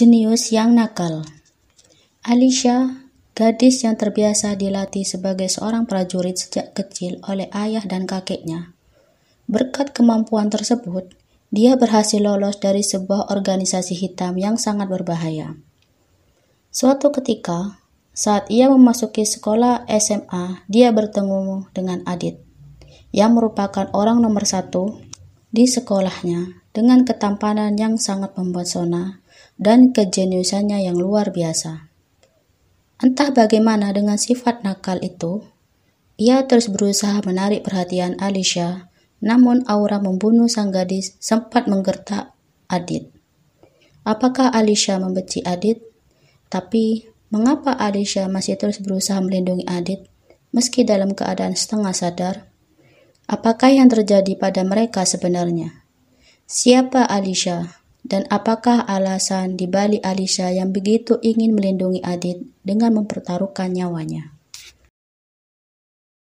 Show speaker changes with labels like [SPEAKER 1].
[SPEAKER 1] Jenius yang nakal Alicia, gadis yang terbiasa dilatih sebagai seorang prajurit sejak kecil oleh ayah dan kakeknya. Berkat kemampuan tersebut, dia berhasil lolos dari sebuah organisasi hitam yang sangat berbahaya. Suatu ketika, saat ia memasuki sekolah SMA, dia bertemu dengan Adit, yang merupakan orang nomor satu di sekolahnya dengan ketampanan yang sangat mempesona dan kejeniusannya yang luar biasa. Entah bagaimana dengan sifat nakal itu, ia terus berusaha menarik perhatian Alicia, namun aura membunuh sang gadis sempat menggertak Adit. Apakah Alicia membenci Adit? Tapi, mengapa Alicia masih terus berusaha melindungi Adit, meski dalam keadaan setengah sadar? Apakah yang terjadi pada mereka sebenarnya? Siapa Alisha? Dan apakah alasan dibalik Alisha yang begitu ingin melindungi Adit dengan mempertaruhkan nyawanya?